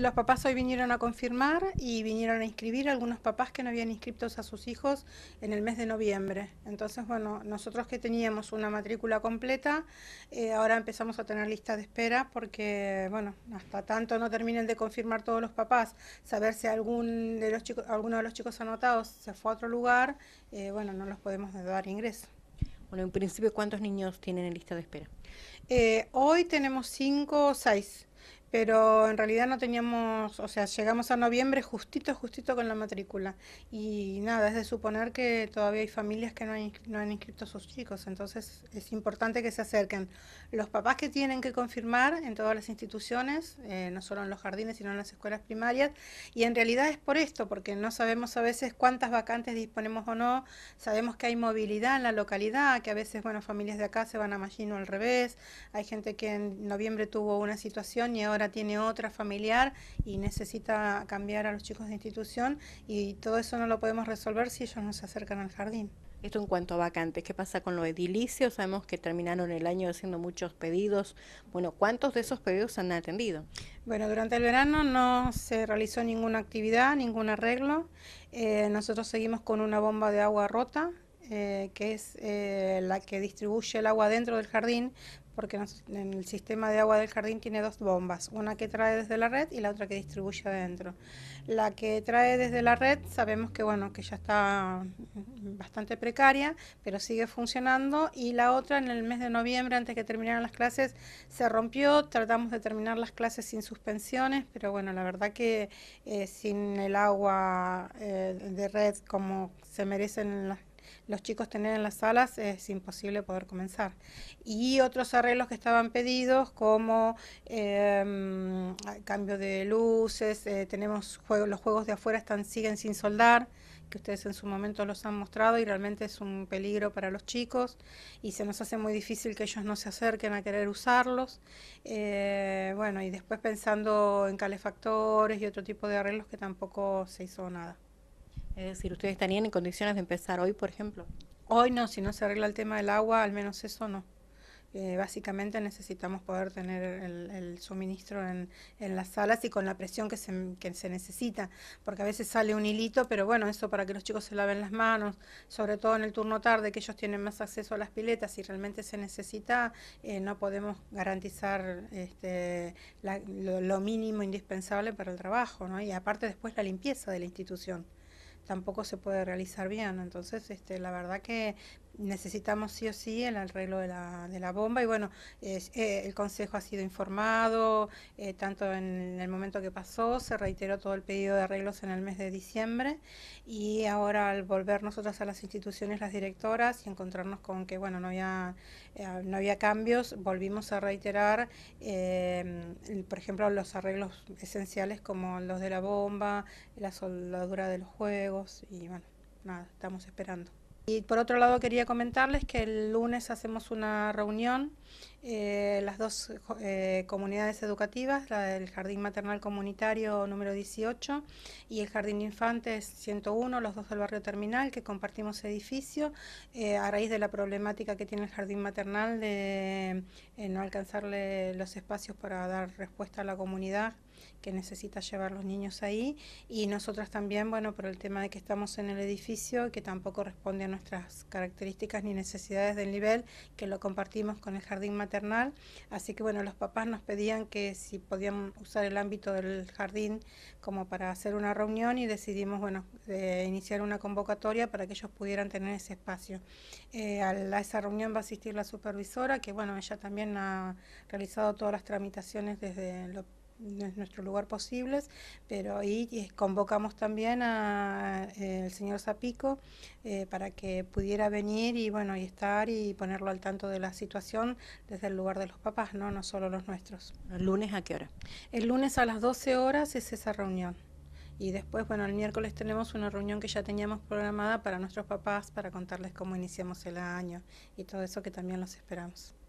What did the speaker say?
Los papás hoy vinieron a confirmar y vinieron a inscribir algunos papás que no habían inscritos a sus hijos en el mes de noviembre. Entonces, bueno, nosotros que teníamos una matrícula completa, eh, ahora empezamos a tener lista de espera porque, bueno, hasta tanto no terminen de confirmar todos los papás, saber si algún de los chicos, alguno de los chicos anotados se fue a otro lugar, eh, bueno, no los podemos dar ingreso. Bueno, en principio, ¿cuántos niños tienen en lista de espera? Eh, hoy tenemos cinco o seis pero en realidad no teníamos, o sea, llegamos a noviembre justito, justito con la matrícula. Y nada, es de suponer que todavía hay familias que no han, no han inscrito a sus chicos, entonces es importante que se acerquen. Los papás que tienen que confirmar en todas las instituciones, eh, no solo en los jardines, sino en las escuelas primarias, y en realidad es por esto, porque no sabemos a veces cuántas vacantes disponemos o no, sabemos que hay movilidad en la localidad, que a veces, bueno, familias de acá se van a o al revés, hay gente que en noviembre tuvo una situación y ahora tiene otra familiar y necesita cambiar a los chicos de institución y todo eso no lo podemos resolver si ellos no se acercan al jardín. Esto en cuanto a vacantes, ¿qué pasa con los edilicios? Sabemos que terminaron el año haciendo muchos pedidos. Bueno, ¿cuántos de esos pedidos han atendido? Bueno, durante el verano no se realizó ninguna actividad, ningún arreglo. Eh, nosotros seguimos con una bomba de agua rota eh, que es eh, la que distribuye el agua dentro del jardín, porque en el sistema de agua del jardín tiene dos bombas, una que trae desde la red y la otra que distribuye adentro. La que trae desde la red sabemos que bueno, que ya está bastante precaria, pero sigue funcionando y la otra en el mes de noviembre antes que terminaran las clases se rompió, tratamos de terminar las clases sin suspensiones, pero bueno, la verdad que eh, sin el agua de red como se merecen las los chicos tener en las salas es imposible poder comenzar. Y otros arreglos que estaban pedidos como em, cambio de luces, eh, tenemos los juegos de afuera están, siguen sin soldar que ustedes en su momento los han mostrado y realmente es un peligro para los chicos y se nos hace muy difícil que ellos no se acerquen a querer usarlos. Eh, bueno, y después pensando en calefactores y otro tipo de arreglos que tampoco se hizo nada. Es decir, ¿ustedes estarían en condiciones de empezar hoy, por ejemplo? Hoy no, si no se arregla el tema del agua, al menos eso no. Eh, básicamente necesitamos poder tener el, suministro en, las salas y con la presión que se, necesita, porque a veces sale un hilito, pero bueno, eso para que los chicos se laven las manos, sobre todo en el turno tarde, que ellos tienen más acceso a las piletas, si realmente se necesita, eh, no podemos garantizar este, lo, lo, mínimo indispensable para el trabajo, ¿no? y aparte después la limpieza de la institución tampoco se puede realizar bien. Entonces, este, la verdad que necesitamos sí o sí el arreglo de la, de la bomba y bueno, eh, el Consejo ha sido informado, eh, tanto en el momento que pasó, se reiteró todo el pedido de arreglos en el mes de diciembre y ahora al volver nosotras a las instituciones, las directoras y encontrarnos con que bueno, no había, eh, no había cambios, volvimos a reiterar, por ejemplo, los arreglos esenciales como los de la bomba, la soldadura de los juegos y bueno, nada, estamos esperando. Y por otro lado quería comentarles que el lunes hacemos una reunión, eh, las dos eh, comunidades educativas, la del Jardín Maternal Comunitario número 18 y el Jardín Infantes 101, los dos del barrio terminal, que compartimos edificio, eh, a raíz de la problemática que tiene el Jardín Maternal de no alcanzarle los espacios para dar respuesta a la comunidad que necesita llevar los niños ahí y nosotras también, bueno, por el tema de que estamos en el edificio que tampoco responde a nuestras características ni necesidades del nivel, que lo compartimos con el jardín maternal, así que bueno, los papás nos pedían que si podían usar el ámbito del jardín como para hacer una reunión y decidimos, bueno, eh, iniciar una convocatoria para que ellos pudieran tener ese espacio. Eh, a, a, esa reunión va a asistir la supervisora, que bueno, ella también ha realizado todas las tramitaciones desde lo es nuestro lugar posibles, pero ahí convocamos también al eh, el señor Zapico eh, para que pudiera venir y bueno y estar y ponerlo al tanto de la situación desde el lugar de los papás, no, no solo los nuestros. ¿El lunes a qué hora? El lunes a las 12 horas es esa reunión. Y después, bueno, el miércoles tenemos una reunión que ya teníamos programada para nuestros papás, para contarles cómo iniciamos el año y todo eso que también los esperamos.